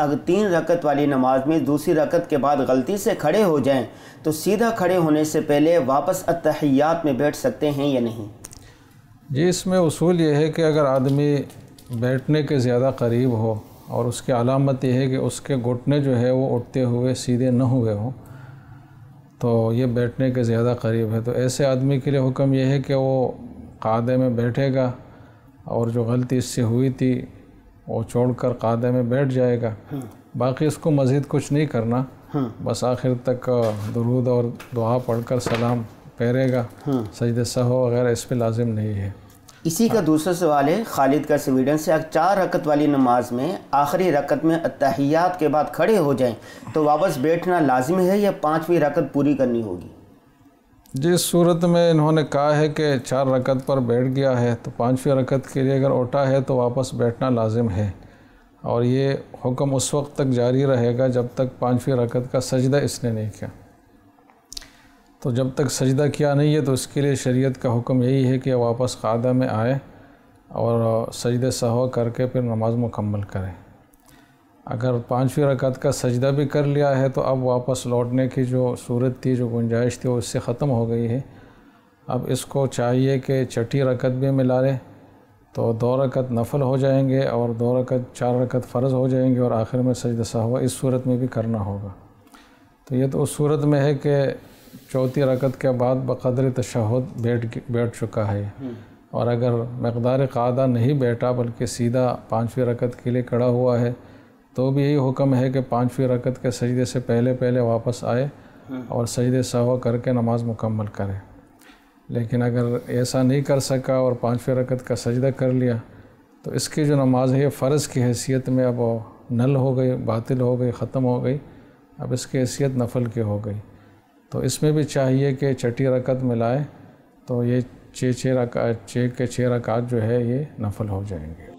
अगर तीन रकत वाली नमाज में दूसरी रकत के बाद गलती से खड़े हो जाएं तो सीधा खड़े होने से पहले वापस अतहयात में बैठ सकते हैं या नहीं जी इसमें असूल यह है कि अगर आदमी बैठने के ज़्यादा करीब हो और उसकी अलामत यह है कि उसके घुटने जो है वो उठते हुए सीधे न हुए हों तो ये बैठने के ज़्यादा करीब है तो ऐसे आदमी के लिए हुक्म यह है कि वो कादे में बैठेगा और जो गलती इससे हुई थी वो छोड़ कर कादे में बैठ जाएगा हाँ। बाकी इसको मज़ीद कुछ नहीं करना हाँ। बस आखिर तक दरूद और दुआ पढ़कर सलाम पैरेगा हाँ। सजद सहो वगैरह इस पर लाजिम नहीं है इसी का हाँ। दूसरा सवाल है खालिद का स्वीडन से चार रकत वाली नमाज में आखिरी रकत में अतहियात के बाद खड़े हो जाएं तो वापस बैठना लाजिम है या पाँचवीं रकत पूरी करनी होगी जिस सूरत में इन्होंने कहा है कि चार रकत पर बैठ गया है तो पाँचवीं रकत के लिए अगर उठा है तो वापस बैठना लाजिम है और ये हुक्म उस वक्त तक जारी रहेगा जब तक पाँचवीं रकत का सजदा इसने नहीं किया तो जब तक सजदा किया नहीं है तो इसके लिए शरीयत का हुक्म यही है कि वापस कादा में आए और सजद सहवा करके फिर नमाज़ मुकम्मल करें अगर पाँचवीं रकत का सजदा भी कर लिया है तो अब वापस लौटने की जो सूरत थी जो गुंजाइश थी वो इससे ख़त्म हो गई है अब इसको चाहिए कि छठी रकत भी मिला लें तो दो रकत नफल हो जाएंगे और दो रकत चार रकत फ़र्ज़ हो जाएंगे और आखिर में सजद हुआ इस सूरत में भी करना होगा तो ये तो उस सूरत में है कि चौथी रकत के बाद बकदर तशहद बैठ बैठ चुका है हम्म। और अगर मकदार कादा नहीं बैठा बल्कि सीधा पाँचवीं रकत के लिए खड़ा हुआ है तो भी यही हुक्म है कि पाँचवीं रकत के सजदे से पहले पहले वापस आए हाँ। और सजदे सवा करके नमाज मुकम्मल करें लेकिन अगर ऐसा नहीं कर सका और पाँचवीं रकत का सजदा कर लिया तो इसकी जो नमाज है फ़र्ज़ की हैसियत में अब नल हो गई बातिल हो गई ख़त्म हो गई अब इसकी हैसियत नफल की हो गई तो इसमें भी चाहिए कि छठी रकत मिलाए तो ये छः छः रकत छः के छः रकत जो है ये नफल हो जाएंगे